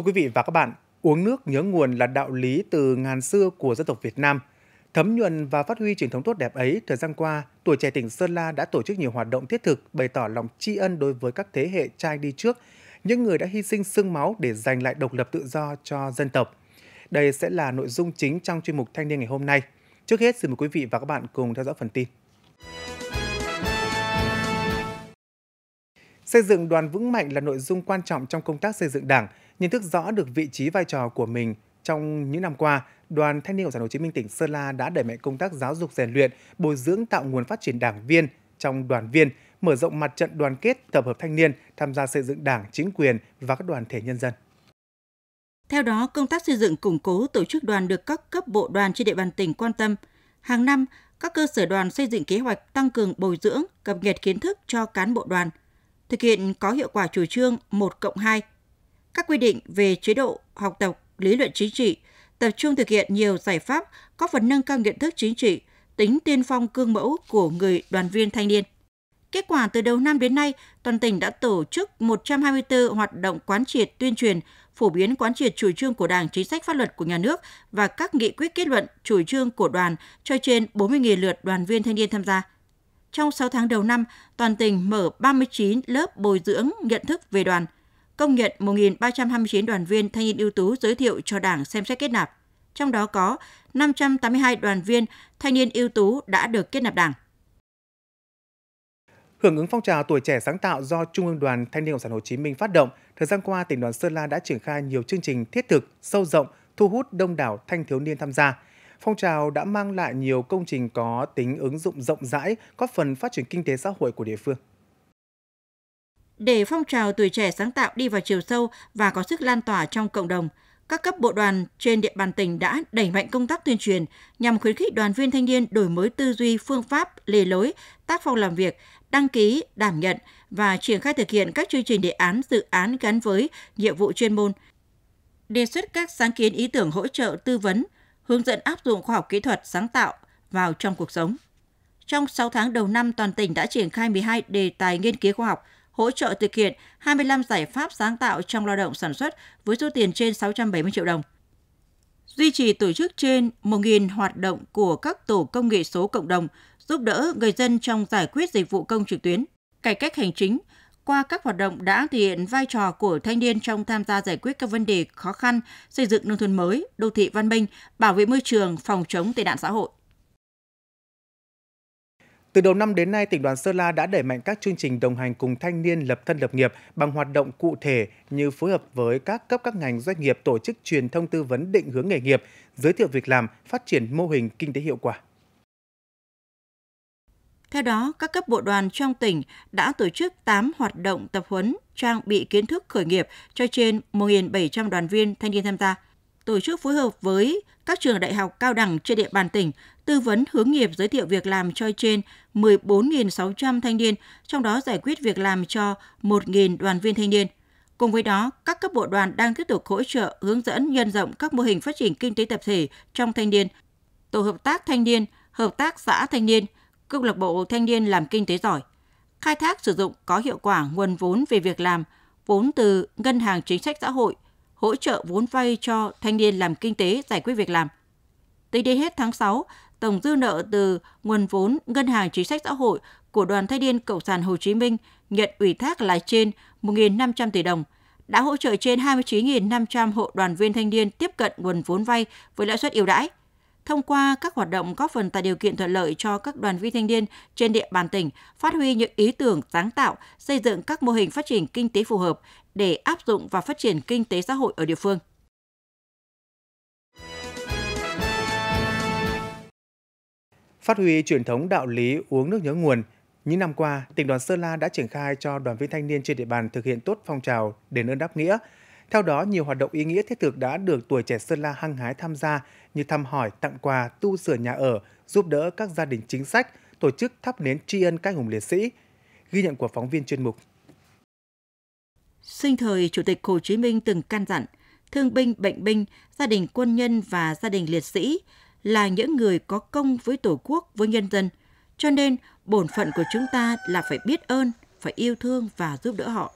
Thưa quý vị và các bạn, uống nước nhớ nguồn là đạo lý từ ngàn xưa của dân tộc Việt Nam. Thấm nhuần và phát huy truyền thống tốt đẹp ấy, thời gian qua, tuổi trẻ tỉnh Sơn La đã tổ chức nhiều hoạt động thiết thực bày tỏ lòng tri ân đối với các thế hệ trai đi trước, những người đã hy sinh sương máu để giành lại độc lập tự do cho dân tộc. Đây sẽ là nội dung chính trong chuyên mục Thanh niên ngày hôm nay. Trước hết, xin mời quý vị và các bạn cùng theo dõi phần tin. Xây dựng đoàn vững mạnh là nội dung quan trọng trong công tác xây dựng Đảng, nhận thức rõ được vị trí vai trò của mình trong những năm qua, Đoàn Thanh niên Cộng sản Hồ Chí Minh tỉnh Sơn La đã đẩy mạnh công tác giáo dục rèn luyện, bồi dưỡng tạo nguồn phát triển đảng viên trong đoàn viên, mở rộng mặt trận đoàn kết tập hợp thanh niên tham gia xây dựng Đảng, chính quyền và các đoàn thể nhân dân. Theo đó, công tác xây dựng củng cố tổ chức đoàn được các cấp bộ đoàn trên địa bàn tỉnh quan tâm. Hàng năm, các cơ sở đoàn xây dựng kế hoạch tăng cường bồi dưỡng, cập nhật kiến thức cho cán bộ đoàn – thực hiện có hiệu quả chủ trương 1 cộng 2, các quy định về chế độ, học tập, lý luận chính trị, tập trung thực hiện nhiều giải pháp có phần nâng cao nhận thức chính trị, tính tiên phong cương mẫu của người đoàn viên thanh niên. Kết quả từ đầu năm đến nay, toàn tỉnh đã tổ chức 124 hoạt động quán triệt tuyên truyền, phổ biến quán triệt chủ trương của Đảng, chính sách pháp luật của nhà nước và các nghị quyết kết luận chủ trương của đoàn cho trên 40.000 lượt đoàn viên thanh niên tham gia. Trong 6 tháng đầu năm, toàn tỉnh mở 39 lớp bồi dưỡng nhận thức về đoàn, công nhận 1.329 đoàn viên thanh niên ưu tú giới thiệu cho Đảng xem xét kết nạp. Trong đó có 582 đoàn viên thanh niên ưu tú đã được kết nạp Đảng. Hưởng ứng phong trào tuổi trẻ sáng tạo do Trung ương Đoàn Thanh niên Cộng sản Hồ Chí Minh phát động, thời gian qua tỉnh đoàn Sơn La đã triển khai nhiều chương trình thiết thực, sâu rộng, thu hút đông đảo thanh thiếu niên tham gia. Phong trào đã mang lại nhiều công trình có tính ứng dụng rộng rãi, góp phần phát triển kinh tế xã hội của địa phương. Để phong trào tuổi trẻ sáng tạo đi vào chiều sâu và có sức lan tỏa trong cộng đồng, các cấp bộ đoàn trên địa bàn tỉnh đã đẩy mạnh công tác tuyên truyền nhằm khuyến khích đoàn viên thanh niên đổi mới tư duy, phương pháp, lề lối, tác phong làm việc, đăng ký, đảm nhận và triển khai thực hiện các chương trình đề án, dự án gắn với nhiệm vụ chuyên môn. Đề xuất các sáng kiến ý tưởng hỗ trợ tư vấn, hướng dẫn áp dụng khoa học kỹ thuật sáng tạo vào trong cuộc sống. Trong 6 tháng đầu năm, toàn tỉnh đã triển khai 12 đề tài nghiên cứu khoa học, hỗ trợ thực hiện 25 giải pháp sáng tạo trong lao động sản xuất với số tiền trên 670 triệu đồng. Duy trì tổ chức trên 1.000 hoạt động của các tổ công nghệ số cộng đồng, giúp đỡ người dân trong giải quyết dịch vụ công trực tuyến, cải cách hành chính, qua các hoạt động đã thể hiện vai trò của thanh niên trong tham gia giải quyết các vấn đề khó khăn, xây dựng nông thôn mới, đô thị văn minh, bảo vệ môi trường, phòng chống tệ nạn xã hội. Từ đầu năm đến nay, tỉnh đoàn Sơn La đã đẩy mạnh các chương trình đồng hành cùng thanh niên lập thân lập nghiệp bằng hoạt động cụ thể như phối hợp với các cấp các ngành doanh nghiệp tổ chức truyền thông tư vấn định hướng nghề nghiệp, giới thiệu việc làm, phát triển mô hình kinh tế hiệu quả. Theo đó, các cấp bộ đoàn trong tỉnh đã tổ chức 8 hoạt động tập huấn trang bị kiến thức khởi nghiệp cho trên 1.700 đoàn viên thanh niên tham gia. Tổ chức phối hợp với các trường đại học cao đẳng trên địa bàn tỉnh tư vấn hướng nghiệp giới thiệu việc làm cho trên 14.600 thanh niên, trong đó giải quyết việc làm cho 1.000 đoàn viên thanh niên. Cùng với đó, các cấp bộ đoàn đang tiếp tục hỗ trợ hướng dẫn nhân rộng các mô hình phát triển kinh tế tập thể trong thanh niên, tổ hợp tác thanh niên, hợp tác xã thanh niên – câu lạc bộ thanh niên làm kinh tế giỏi, khai thác sử dụng có hiệu quả nguồn vốn về việc làm, vốn từ Ngân hàng Chính sách Xã hội, hỗ trợ vốn vay cho thanh niên làm kinh tế giải quyết việc làm. Tính đến hết tháng 6, tổng dư nợ từ nguồn vốn Ngân hàng Chính sách Xã hội của Đoàn Thanh niên Cộng sản Hồ Chí Minh nhận ủy thác là trên 1.500 tỷ đồng, đã hỗ trợ trên 29.500 hộ đoàn viên thanh niên tiếp cận nguồn vốn vay với lãi suất ưu đãi – Thông qua các hoạt động góp phần tạo điều kiện thuận lợi cho các đoàn viên thanh niên trên địa bàn tỉnh phát huy những ý tưởng sáng tạo, xây dựng các mô hình phát triển kinh tế phù hợp để áp dụng và phát triển kinh tế xã hội ở địa phương. Phát huy truyền thống đạo lý uống nước nhớ nguồn, những năm qua, tỉnh đoàn Sơn La đã triển khai cho đoàn viên thanh niên trên địa bàn thực hiện tốt phong trào đền ơn đáp nghĩa, theo đó, nhiều hoạt động ý nghĩa thiết thực đã được tuổi trẻ Sơn La hăng hái tham gia như thăm hỏi, tặng quà, tu sửa nhà ở, giúp đỡ các gia đình chính sách, tổ chức thắp nến tri ân các hùng liệt sĩ. Ghi nhận của phóng viên chuyên mục. Sinh thời, Chủ tịch Hồ Chí Minh từng căn dặn, thương binh, bệnh binh, gia đình quân nhân và gia đình liệt sĩ là những người có công với Tổ quốc, với nhân dân. Cho nên, bổn phận của chúng ta là phải biết ơn, phải yêu thương và giúp đỡ họ.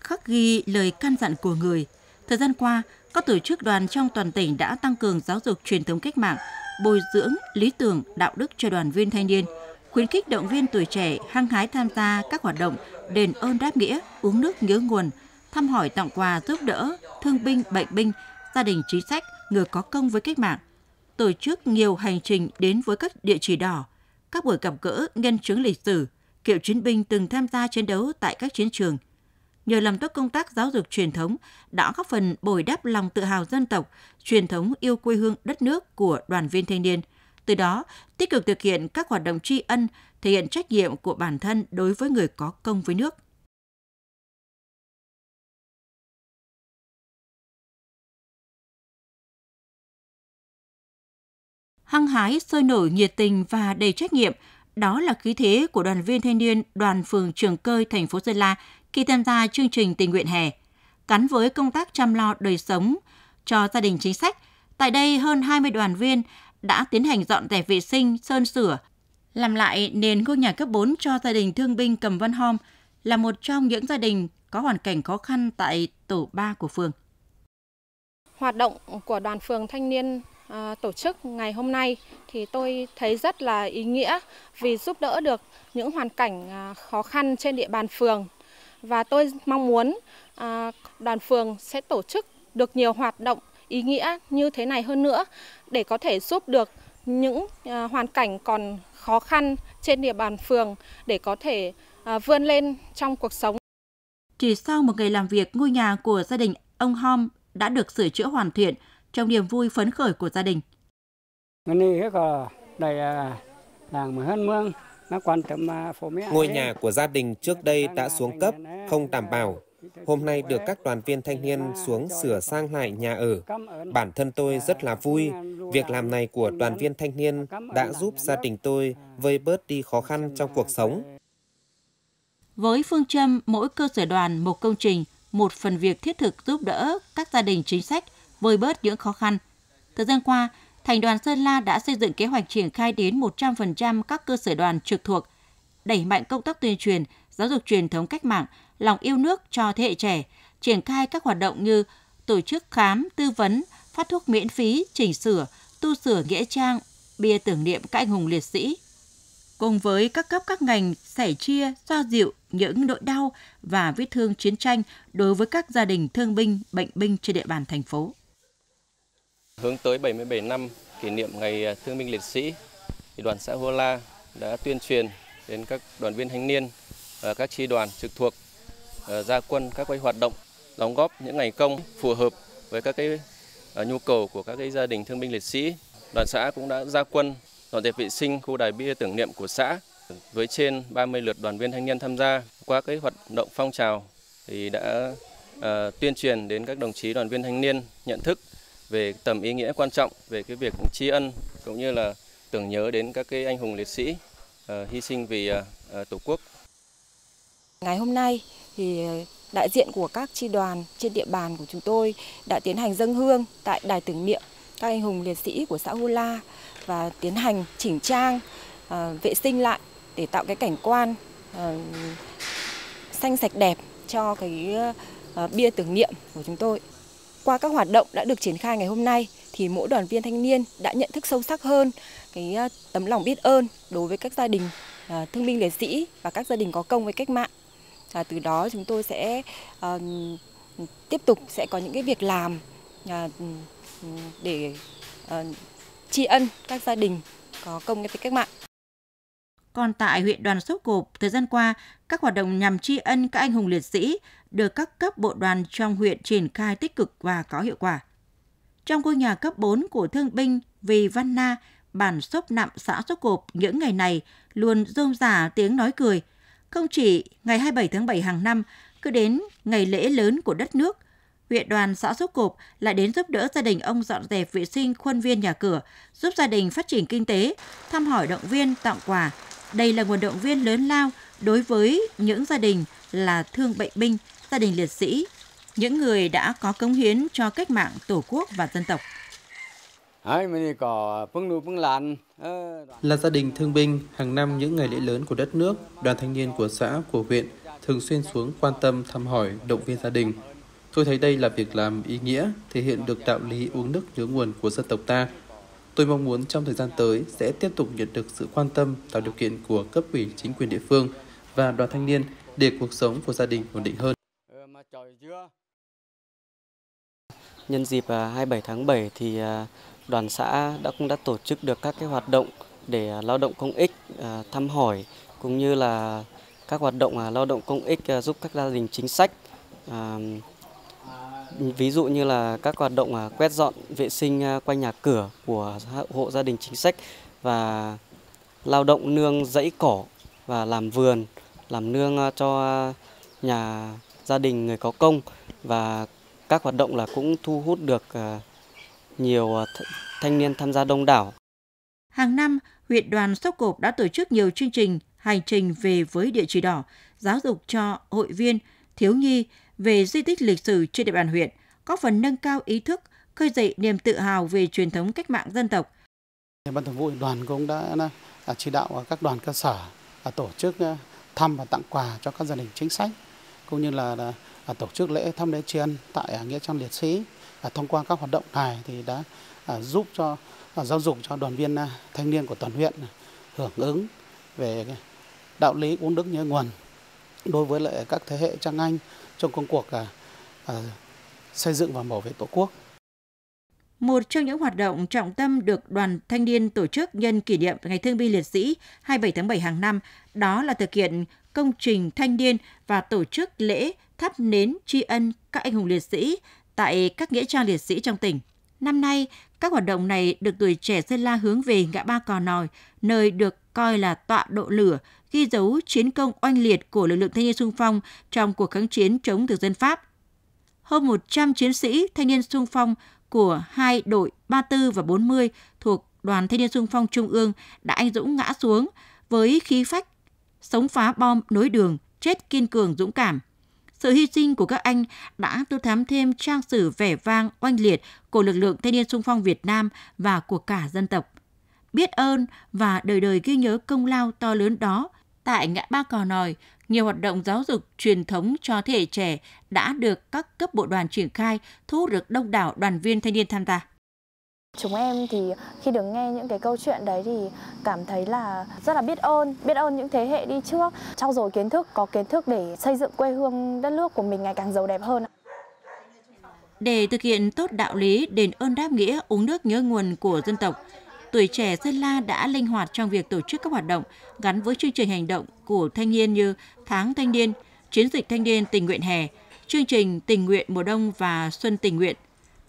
Khắc ghi lời căn dặn của người Thời gian qua, các tổ chức đoàn trong toàn tỉnh đã tăng cường giáo dục truyền thống cách mạng, bồi dưỡng lý tưởng, đạo đức cho đoàn viên thanh niên, khuyến khích động viên tuổi trẻ hăng hái tham gia các hoạt động đền ơn đáp nghĩa, uống nước nhớ nguồn, thăm hỏi tặng quà giúp đỡ thương binh, bệnh binh, gia đình chính sách, người có công với cách mạng. Tổ chức nhiều hành trình đến với các địa chỉ đỏ, các buổi gặp gỡ nhân chứng lịch sử, cựu chiến binh từng tham gia chiến đấu tại các chiến trường, nhờ làm tốt công tác giáo dục truyền thống đã góp phần bồi đắp lòng tự hào dân tộc, truyền thống yêu quê hương đất nước của đoàn viên thanh niên. Từ đó, tích cực thực hiện các hoạt động tri ân, thể hiện trách nhiệm của bản thân đối với người có công với nước. hăng hái, sôi nổi, nhiệt tình và đầy trách nhiệm, đó là khí thế của đoàn viên thanh niên đoàn phường Trường Cơi, thành phố Sơn La khi tham gia chương trình tình nguyện hè. Gắn với công tác chăm lo đời sống cho gia đình chính sách, tại đây hơn 20 đoàn viên đã tiến hành dọn dẹp vệ sinh, sơn sửa, làm lại nền ngôi nhà cấp 4 cho gia đình thương binh Cầm Văn Hom là một trong những gia đình có hoàn cảnh khó khăn tại tổ 3 của phường. Hoạt động của đoàn phường thanh niên À, tổ chức ngày hôm nay thì tôi thấy rất là ý nghĩa vì giúp đỡ được những hoàn cảnh à, khó khăn trên địa bàn phường. Và tôi mong muốn à, đoàn phường sẽ tổ chức được nhiều hoạt động ý nghĩa như thế này hơn nữa để có thể giúp được những hoàn cảnh còn khó khăn trên địa bàn phường để có thể vươn lên trong cuộc sống. Chỉ sau một ngày làm việc, ngôi nhà của gia đình ông Hom đã được sửa chữa hoàn thiện, trong niềm vui phấn khởi của gia đình. Ngôi nhà của gia đình trước đây đã xuống cấp, không đảm bảo. Hôm nay được các đoàn viên thanh niên xuống sửa sang lại nhà ở. Bản thân tôi rất là vui. Việc làm này của đoàn viên thanh niên đã giúp gia đình tôi vơi bớt đi khó khăn trong cuộc sống. Với phương châm mỗi cơ sở đoàn một công trình, một phần việc thiết thực giúp đỡ các gia đình chính sách – vơi bớt những khó khăn. Thời gian qua, Thành đoàn Sơn La đã xây dựng kế hoạch triển khai đến 100% các cơ sở đoàn trực thuộc, đẩy mạnh công tác tuyên truyền, giáo dục truyền thống cách mạng, lòng yêu nước cho thế hệ trẻ, triển khai các hoạt động như tổ chức khám, tư vấn, phát thuốc miễn phí, chỉnh sửa, tu sửa nghĩa trang, bia tưởng niệm các anh hùng liệt sĩ. Cùng với các cấp các ngành sẻ chia, xoa dịu những nỗi đau và vết thương chiến tranh đối với các gia đình thương binh, bệnh binh trên địa bàn thành phố. Hướng tới 77 năm kỷ niệm Ngày à, Thương binh Liệt sĩ, thì đoàn xã Hoa La đã tuyên truyền đến các đoàn viên thanh niên và các tri đoàn trực thuộc à, ra quân các cái hoạt động đóng góp những ngày công phù hợp với các cái à, nhu cầu của các cái gia đình thương binh liệt sĩ. Đoàn xã cũng đã ra quân dọn dẹp vệ sinh khu đài bia tưởng niệm của xã với trên 30 lượt đoàn viên thanh niên tham gia qua cái hoạt động phong trào thì đã uh, tuyên truyền đến các đồng chí đoàn viên thanh niên nhận thức về tầm ý nghĩa quan trọng về cái việc tri ân cũng như là tưởng nhớ đến các cái anh hùng liệt sĩ uh, hy sinh vì uh, tổ quốc. Ngày hôm nay thì đại diện của các chi đoàn trên địa bàn của chúng tôi đã tiến hành dâng hương tại đài tưởng niệm các anh hùng liệt sĩ của xã Hula và tiến hành chỉnh trang uh, vệ sinh lại để tạo cái cảnh quan uh, xanh sạch đẹp cho cái uh, bia tưởng niệm của chúng tôi. Qua các hoạt động đã được triển khai ngày hôm nay thì mỗi đoàn viên thanh niên đã nhận thức sâu sắc hơn cái ờ, tấm lòng biết ơn đối với các gia đình ờ, thương binh liệt sĩ và các gia đình có công với cách mạng. À, từ đó chúng tôi sẽ à, tiếp tục sẽ có những cái việc làm à, để à, tri ân các gia đình có công với cách mạng. Còn tại huyện Đoàn Sốc Cộp, thời gian qua, các hoạt động nhằm tri ân các anh hùng liệt sĩ được các cấp bộ đoàn trong huyện triển khai tích cực và có hiệu quả. Trong ngôi nhà cấp 4 của thương binh Vì Văn Na, bản xốp Nạm xã Sốc Cộp những ngày này luôn rôm rả tiếng nói cười. Không chỉ ngày 27 tháng 7 hàng năm, cứ đến ngày lễ lớn của đất nước, huyện đoàn xã Sốc Cộp lại đến giúp đỡ gia đình ông dọn dẹp vệ sinh khuôn viên nhà cửa, giúp gia đình phát triển kinh tế, thăm hỏi động viên, tặng quà. Đây là nguồn động viên lớn lao đối với những gia đình là thương bệnh binh gia đình liệt sĩ, những người đã có cống hiến cho cách mạng Tổ quốc và dân tộc. Là gia đình thương binh, hàng năm những ngày lễ lớn của đất nước, đoàn thanh niên của xã, của huyện thường xuyên xuống quan tâm, thăm hỏi, động viên gia đình. Tôi thấy đây là việc làm ý nghĩa, thể hiện được đạo lý uống nước nhớ nguồn của dân tộc ta. Tôi mong muốn trong thời gian tới sẽ tiếp tục nhận được sự quan tâm, tạo điều kiện của cấp ủy chính quyền địa phương và đoàn thanh niên để cuộc sống của gia đình ổn định hơn chưa? Nhân dịp 27 à, tháng 7 thì à, đoàn xã đã cũng đã tổ chức được các cái hoạt động để à, lao động công ích thăm hỏi cũng như là các hoạt động lao động công ích giúp các gia đình chính sách ví dụ như là các hoạt động quét dọn vệ sinh quanh nhà cửa của hộ gia đình chính sách và lao động nương dãy cỏ và làm vườn làm nương cho nhà gia đình người có công và các hoạt động là cũng thu hút được ờ, nhiều ờ, thanh niên tham gia đông đảo. Hàng năm, huyện đoàn Sóc Cộp đã tổ chức nhiều chương trình hành trình về với địa chỉ đỏ, giáo dục cho hội viên, thiếu nhi về di tích lịch sử trên địa bàn huyện, góp phần nâng cao ý thức, khơi dậy niềm tự hào về truyền thống cách mạng dân tộc. Ban thường vụ đoàn cũng đã chỉ đạo các đoàn cơ sở à, tổ chức ờ, thăm và tặng quà cho các gia đình chính sách cũng như là, là à, tổ chức lễ thăm lễ tri ân tại à, nghĩa trang liệt sĩ. À, thông qua các hoạt động này thì đã giúp cho giáo dục cho đoàn viên thanh niên của toàn huyện hưởng ứng về đạo lý uống đức nhớ nguồn đối với lại các thế hệ trang anh trong công cuộc xây dựng và bảo vệ tổ quốc. Một trong những hoạt động trọng tâm được đoàn thanh niên tổ chức nhân kỷ niệm Ngày Thương binh Liệt sĩ 27 tháng 7 hàng năm đó là thực hiện công trình thanh niên và tổ chức lễ thắp nến tri ân các anh hùng liệt sĩ tại các nghĩa trang liệt sĩ trong tỉnh. Năm nay, các hoạt động này được tuổi trẻ Sơn La hướng về ngã ba Cò Nòi, nơi được coi là tọa độ lửa, ghi dấu chiến công oanh liệt của lực lượng thanh niên sung phong trong cuộc kháng chiến chống thực dân Pháp. Hơn 100 chiến sĩ thanh niên sung phong của hai đội 34 và 40 thuộc Đoàn Thanh niên Xung phong Trung ương đã anh dũng ngã xuống với khí phách sống phá bom nối đường, chết kiên cường dũng cảm. Sự hy sinh của các anh đã tô thắm thêm trang sử vẻ vang oanh liệt của lực lượng thanh niên sung phong Việt Nam và của cả dân tộc. Biết ơn và đời đời ghi nhớ công lao to lớn đó, tại ngã ba Cò Nòi, nhiều hoạt động giáo dục truyền thống cho thế hệ trẻ đã được các cấp bộ đoàn triển khai, thu hút được đông đảo đoàn viên thanh niên tham gia. Chúng em thì khi được nghe những cái câu chuyện đấy thì cảm thấy là rất là biết ơn, biết ơn những thế hệ đi trước, trau dồi kiến thức, có kiến thức để xây dựng quê hương đất nước của mình ngày càng giàu đẹp hơn. Để thực hiện tốt đạo lý đền ơn đáp nghĩa uống nước nhớ nguồn của dân tộc, tuổi trẻ Sơn La đã linh hoạt trong việc tổ chức các hoạt động gắn với chương trình hành động của thanh niên như Tháng Thanh niên, Chiến dịch Thanh niên tình nguyện hè, chương trình tình nguyện mùa đông và xuân tình nguyện.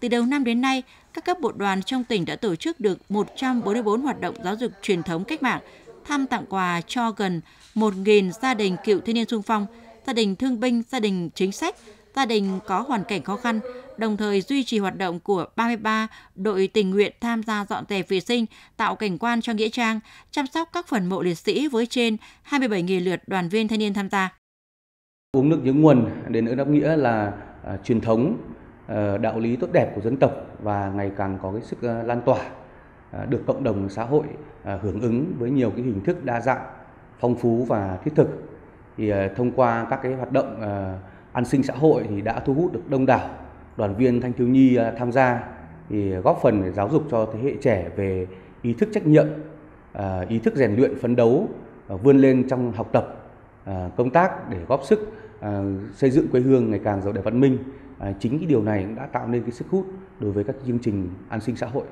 Từ đầu năm đến nay, các cấp bộ đoàn trong tỉnh đã tổ chức được 144 hoạt động giáo dục truyền thống cách mạng, thăm tặng quà cho gần 1.000 gia đình cựu thanh niên sung phong, gia đình thương binh, gia đình chính sách, gia đình có hoàn cảnh khó khăn, đồng thời duy trì hoạt động của 33 đội tình nguyện tham gia dọn dẹp vệ sinh, tạo cảnh quan cho Nghĩa Trang, chăm sóc các phần mộ liệt sĩ với trên 27.000 lượt đoàn viên thanh niên tham gia. Uống nước nhớ nguồn đến ơn đáp nghĩa là à, truyền thống, à, đạo lý tốt đẹp của dân tộc và ngày càng có cái sức à, lan tỏa à, được cộng đồng xã hội à, hưởng ứng với nhiều cái hình thức đa dạng, phong phú và thiết thực. Thì ờ, thông qua các cái hoạt động an sinh xã hội thì đã thu hút được đông đảo đoàn viên thanh thiếu nhi à, tham gia thì góp phần để giáo dục cho thế hệ trẻ về ý thức trách nhiệm, à, ý thức rèn luyện phấn đấu, à, vươn lên trong học tập, công tác để góp sức xây dựng quê hương ngày càng giàu đẹp văn minh. Chính cái điều này cũng đã tạo nên cái sức hút đối với các chương trình an sinh xã hội.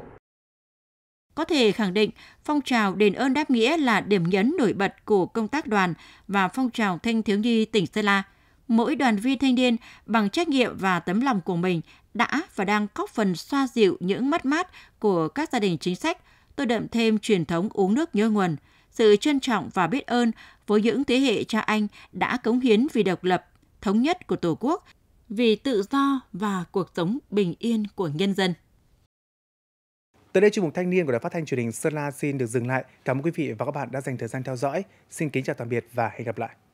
Có thể khẳng định, phong trào đền ơn đáp nghĩa là điểm nhấn nổi bật của công tác đoàn và phong trào thanh thiếu nhi tỉnh Sơn La – mỗi đoàn viên thanh niên bằng trách nhiệm và tấm lòng của mình đã và đang góp phần xoa dịu những mất mát của các gia đình chính sách, tô đậm thêm truyền thống uống nước nhớ nguồn, sự trân trọng và biết ơn với những thế hệ cha anh đã cống hiến vì độc lập, thống nhất của Tổ quốc, vì tự do và cuộc sống bình yên của nhân dân. Tới đây chương mục thanh niên của Đài Phát thanh Truyền hình Sơn La xin được dừng lại. Cảm ơn quý vị và các bạn đã dành thời gian theo dõi. Xin kính chào tạm biệt và hẹn gặp lại.